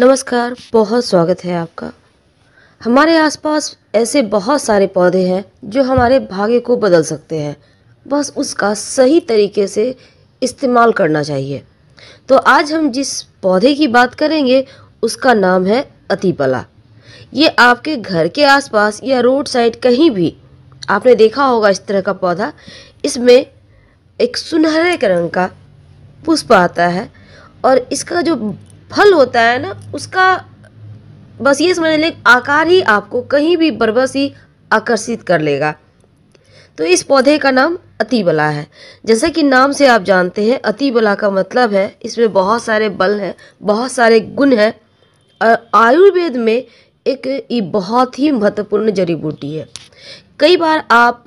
नमस्कार बहुत स्वागत है आपका हमारे आसपास ऐसे बहुत सारे पौधे हैं जो हमारे भाग्य को बदल सकते हैं बस उसका सही तरीके से इस्तेमाल करना चाहिए तो आज हम जिस पौधे की बात करेंगे उसका नाम है अतिपला ये आपके घर के आसपास या रोड साइड कहीं भी आपने देखा होगा इस तरह का पौधा इसमें एक सुनहरे रंग का पुष्प आता है और इसका जो फल होता है ना उसका बस ये समझ लें आकार ही आपको कहीं भी बरबस ही आकर्षित कर लेगा तो इस पौधे का नाम अतिबला है जैसे कि नाम से आप जानते हैं अतिबला का मतलब है इसमें बहुत सारे बल हैं बहुत सारे गुण हैं और आयुर्वेद में एक ये बहुत ही महत्वपूर्ण जड़ी बूटी है कई बार आप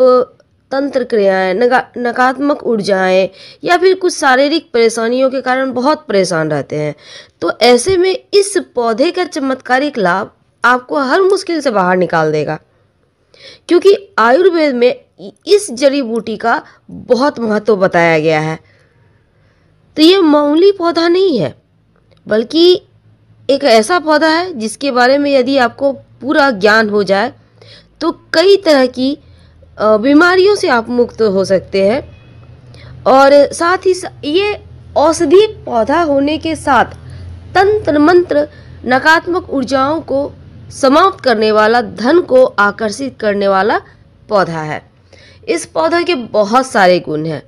तंत्र क्रियाएं नका, नकारात्मक ऊर्जाएं या फिर कुछ शारीरिक परेशानियों के कारण बहुत परेशान रहते हैं तो ऐसे में इस पौधे का चमत्कारिक लाभ आपको हर मुश्किल से बाहर निकाल देगा क्योंकि आयुर्वेद में इस जड़ी बूटी का बहुत महत्व बताया गया है तो ये मामूली पौधा नहीं है बल्कि एक ऐसा पौधा है जिसके बारे में यदि आपको पूरा ज्ञान हो जाए तो कई तरह की बीमारियों से आप मुक्त हो सकते हैं और साथ ही ये औषधि पौधा होने के साथ तंत्र मंत्र नकारात्मक ऊर्जाओं को समाप्त करने वाला धन को आकर्षित करने वाला पौधा है इस पौधे के बहुत सारे गुण हैं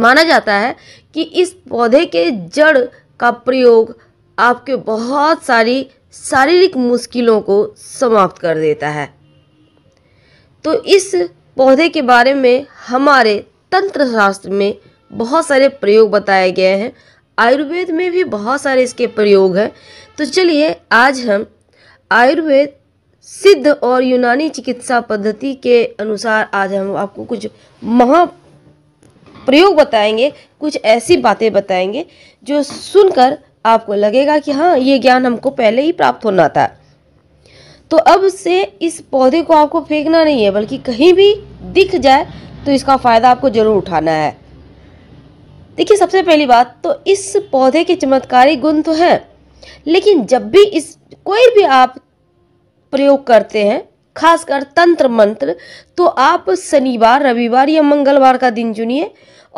माना जाता है कि इस पौधे के जड़ का प्रयोग आपके बहुत सारी शारीरिक मुश्किलों को समाप्त कर देता है तो इस पौधे के बारे में हमारे तंत्र शास्त्र में बहुत सारे प्रयोग बताए गए हैं आयुर्वेद में भी बहुत सारे इसके प्रयोग हैं तो चलिए आज हम आयुर्वेद सिद्ध और यूनानी चिकित्सा पद्धति के अनुसार आज हम आपको कुछ महा प्रयोग बताएंगे कुछ ऐसी बातें बताएंगे जो सुनकर आपको लगेगा कि हाँ ये ज्ञान हमको पहले ही प्राप्त होना था तो अब से इस पौधे को आपको फेंकना नहीं है बल्कि कहीं भी दिख जाए तो इसका फ़ायदा आपको ज़रूर उठाना है देखिए सबसे पहली बात तो इस पौधे के चमत्कारी गुण तो हैं लेकिन जब भी इस कोई भी आप प्रयोग करते हैं खासकर तंत्र मंत्र तो आप शनिवार रविवार या मंगलवार का दिन चुनिए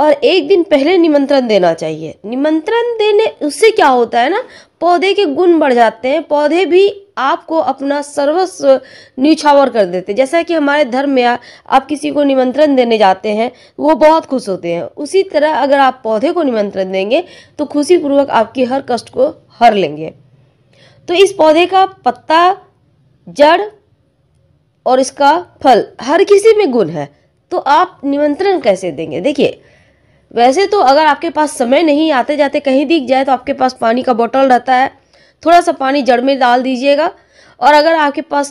और एक दिन पहले निमंत्रण देना चाहिए निमंत्रण देने उससे क्या होता है ना पौधे के गुण बढ़ जाते हैं पौधे भी आपको अपना सर्वस्व न्यूछावर कर देते जैसा कि हमारे धर्म में आप किसी को निमंत्रण देने जाते हैं वो बहुत खुश होते हैं उसी तरह अगर आप पौधे को निमंत्रण देंगे तो खुशी पूर्वक आपकी हर कष्ट को हर लेंगे तो इस पौधे का पत्ता जड़ और इसका फल हर किसी में गुण है तो आप निमंत्रण कैसे देंगे देखिए वैसे तो अगर आपके पास समय नहीं आते जाते कहीं दिख जाए तो आपके पास पानी का बोतल रहता है थोड़ा सा पानी जड़ में डाल दीजिएगा और अगर आपके पास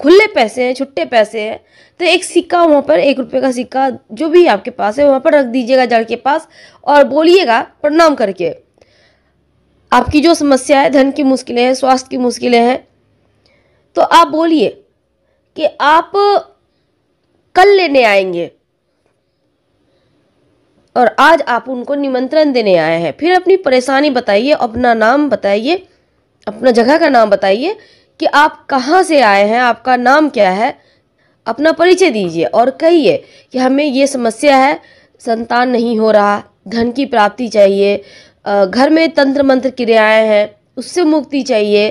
खुले पैसे हैं छुट्टे पैसे हैं तो एक सिक्का वहाँ पर एक रुपये का सिक्का जो भी आपके पास है वहाँ पर रख दीजिएगा जड़ के पास और बोलिएगा प्रणाम करके आपकी जो समस्या है धन की मुश्किलें हैं स्वास्थ्य की मुश्किलें हैं तो आप बोलिए कि आप कल लेने आएंगे और आज आप उनको निमंत्रण देने आए हैं फिर अपनी परेशानी बताइए अपना नाम बताइए अपना जगह का नाम बताइए कि आप कहाँ से आए हैं आपका नाम क्या है अपना परिचय दीजिए और कहिए कि हमें ये समस्या है संतान नहीं हो रहा धन की प्राप्ति चाहिए घर में तंत्र मंत्र क्रियाएँ हैं उससे मुक्ति चाहिए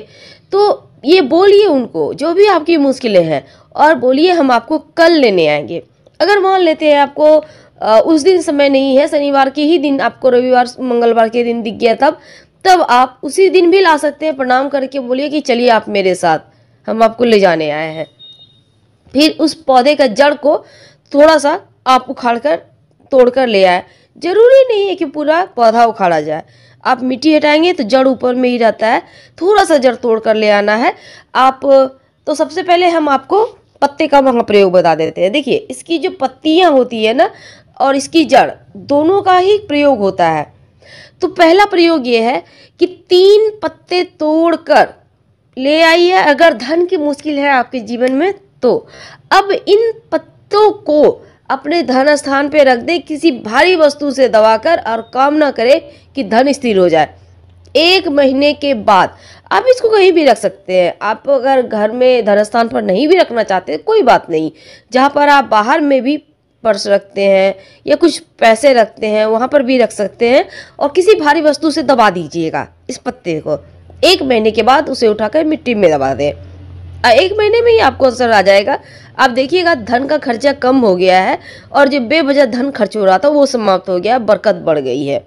तो ये बोलिए उनको जो भी आपकी मुश्किलें हैं और बोलिए हम आपको कल लेने आएंगे अगर मान लेते हैं आपको उस दिन समय नहीं है शनिवार के ही दिन आपको रविवार मंगलवार के दिन दिख गया तब तब आप उसी दिन भी ला सकते हैं प्रणाम करके बोलिए कि चलिए आप मेरे साथ हम आपको ले जाने आए हैं फिर उस पौधे का जड़ को थोड़ा सा आप उखाड़ कर तोड़ कर ले आए जरूरी नहीं है कि पूरा पौधा उखाड़ा जाए आप मिट्टी हटाएंगे तो जड़ ऊपर में ही रहता है थोड़ा सा जड़ तोड़ कर ले आना है आप तो सबसे पहले हम आपको पत्ते का वहाँ प्रयोग बता देते हैं देखिए इसकी जो पत्तियाँ होती है ना और इसकी जड़ दोनों का ही प्रयोग होता है तो पहला प्रयोग ये है कि तीन पत्ते तोड़कर ले आइए अगर धन की मुश्किल है आपके जीवन में तो अब इन पत्तों को अपने धन स्थान पर रख दें किसी भारी वस्तु से दबाकर और कामना करें कि धन स्थिर हो जाए एक महीने के बाद आप इसको कहीं भी रख सकते हैं आप अगर घर में धन स्थान पर नहीं भी रखना चाहते कोई बात नहीं जहाँ पर आप बाहर में भी पर्स रखते हैं या कुछ पैसे रखते हैं वहाँ पर भी रख सकते हैं और किसी भारी वस्तु से दबा दीजिएगा इस पत्ते को एक महीने के बाद उसे उठाकर मिट्टी में दबा दें एक महीने में ही आपको असर आ जाएगा आप देखिएगा धन का खर्चा कम हो गया है और जो बेवजह धन खर्च हो रहा था वो समाप्त हो गया बरकत बढ़ गई है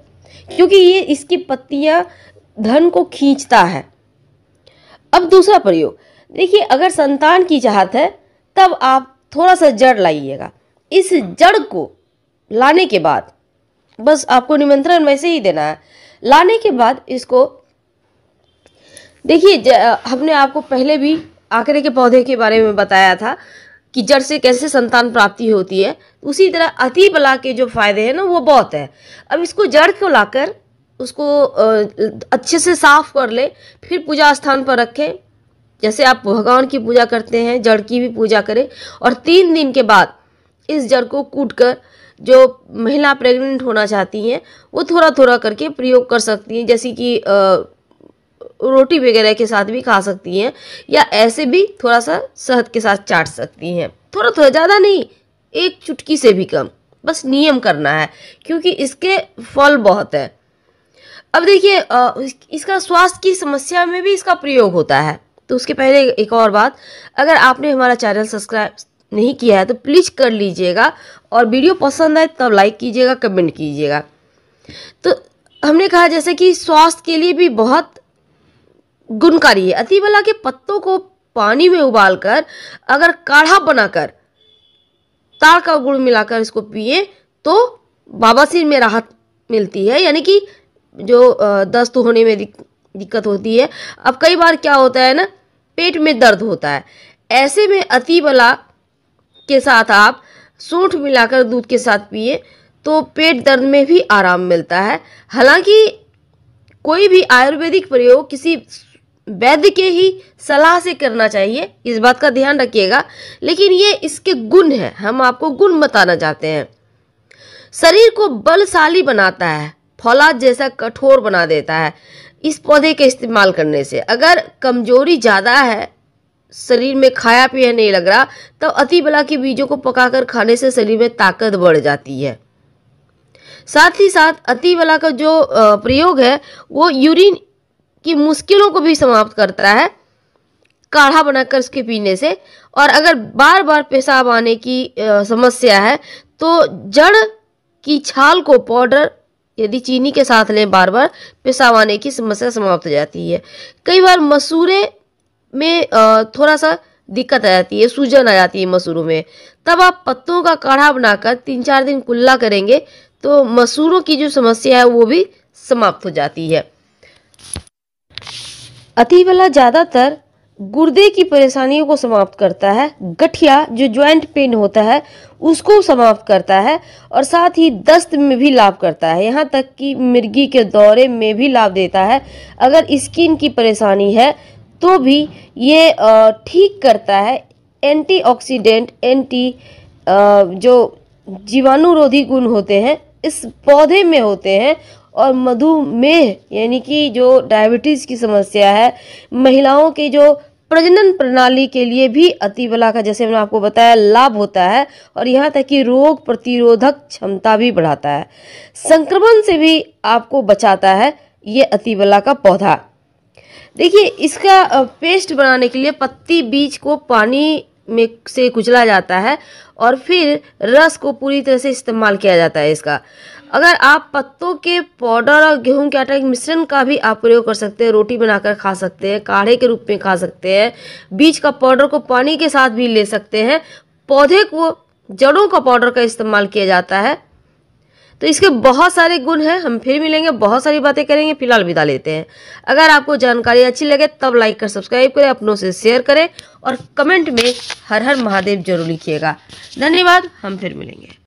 क्योंकि ये इसकी पत्तियाँ धन को खींचता है अब दूसरा प्रयोग देखिए अगर संतान की चाहत है तब आप थोड़ा सा जड़ लाइएगा इस जड़ को लाने के बाद बस आपको निमंत्रण वैसे ही देना है लाने के बाद इसको देखिए हमने आपको पहले भी आंकड़े के पौधे के बारे में बताया था कि जड़ से कैसे संतान प्राप्ति होती है उसी तरह अति बला के जो फायदे हैं ना वो बहुत है अब इसको जड़ को लाकर उसको अच्छे से साफ कर ले फिर पूजा स्थान पर रखें जैसे आप भगवान की पूजा करते हैं जड़ की भी पूजा करें और तीन दिन के बाद इस जड़ को कूट कर जो महिला प्रेग्नेंट होना चाहती हैं वो थोड़ा थोड़ा करके प्रयोग कर सकती हैं जैसे कि रोटी वगैरह के साथ भी खा सकती हैं या ऐसे भी थोड़ा सा शहद के साथ चाट सकती हैं थोड़ा थोड़ा ज़्यादा नहीं एक चुटकी से भी कम बस नियम करना है क्योंकि इसके फल बहुत है अब देखिए इसका स्वास्थ्य की समस्या में भी इसका प्रयोग होता है तो उसके पहले एक और बात अगर आपने हमारा चैनल सब्सक्राइब नहीं किया है तो प्लीज़ कर लीजिएगा और वीडियो पसंद आए तब लाइक कीजिएगा कमेंट कीजिएगा तो हमने कहा जैसे कि स्वास्थ्य के लिए भी बहुत गुणकारी है अतिबला के पत्तों को पानी में उबालकर अगर काढ़ा बनाकर ताड़ का गुड़ मिलाकर इसको पिए तो बाबा सिर में राहत मिलती है यानी कि जो दस्त होने में दिक, दिक्कत होती है अब कई बार क्या होता है ना पेट में दर्द होता है ऐसे में अतिबला के साथ आप सूठ मिलाकर दूध के साथ पिए तो पेट दर्द में भी आराम मिलता है हालांकि कोई भी आयुर्वेदिक प्रयोग किसी वैद्य के ही सलाह से करना चाहिए इस बात का ध्यान रखिएगा लेकिन ये इसके गुण हैं हम आपको गुण बताना चाहते हैं शरीर को बलशाली बनाता है फौलाद जैसा कठोर बना देता है इस पौधे के इस्तेमाल करने से अगर कमजोरी ज़्यादा है शरीर में खाया पिया नहीं लग रहा तब तो अति बला के बीजों को पकाकर खाने से शरीर में ताकत बढ़ जाती है साथ ही साथ अति बला का जो प्रयोग है वो यूरिन की मुश्किलों को भी समाप्त करता है काढ़ा बनाकर उसके पीने से और अगर बार बार पेशाब आने की समस्या है तो जड़ की छाल को पाउडर यदि चीनी के साथ लें बार बार पेशाब आने की समस्या समाप्त हो जाती है कई बार मसूरे में थोड़ा सा दिक्कत आ जाती है सूजन आ जाती है मसूरों में तब आप पत्तों का काढ़ा बनाकर तीन चार दिन कुल्ला करेंगे तो मसूरों की जो समस्या है वो भी समाप्त हो जाती है अतिवला ज़्यादातर गुर्दे की परेशानियों को समाप्त करता है गठिया जो ज्वाइंट पेन होता है उसको समाप्त करता है और साथ ही दस्त में भी लाभ करता है यहाँ तक कि मिर्गी के दौरे में भी लाभ देता है अगर स्किन की परेशानी है तो भी ये ठीक करता है एंटीऑक्सीडेंट एंटी जो जीवाणुरोधी गुण होते हैं इस पौधे में होते हैं और मधुमेह यानी कि जो डायबिटीज़ की समस्या है महिलाओं के जो प्रजनन प्रणाली के लिए भी अतिबला का जैसे मैंने आपको बताया लाभ होता है और यहाँ तक कि रोग प्रतिरोधक क्षमता भी बढ़ाता है संक्रमण से भी आपको बचाता है ये अतिबला का पौधा देखिए इसका पेस्ट बनाने के लिए पत्ती बीज को पानी में से कुचला जाता है और फिर रस को पूरी तरह से इस्तेमाल किया जाता है इसका अगर आप पत्तों के पाउडर और गेहूं के आटा के मिश्रण का भी आप प्रयोग कर सकते हैं रोटी बनाकर खा सकते हैं काढ़े के रूप में खा सकते हैं बीज का पाउडर को पानी के साथ भी ले सकते हैं पौधे को जड़ों का पाउडर का इस्तेमाल किया जाता है तो इसके बहुत सारे गुण हैं हम फिर मिलेंगे बहुत सारी बातें करेंगे फिलहाल विदा लेते हैं अगर आपको जानकारी अच्छी लगे तब लाइक कर सब्सक्राइब करें अपनों से शेयर करें और कमेंट में हर हर महादेव जरूर लिखिएगा धन्यवाद हम फिर मिलेंगे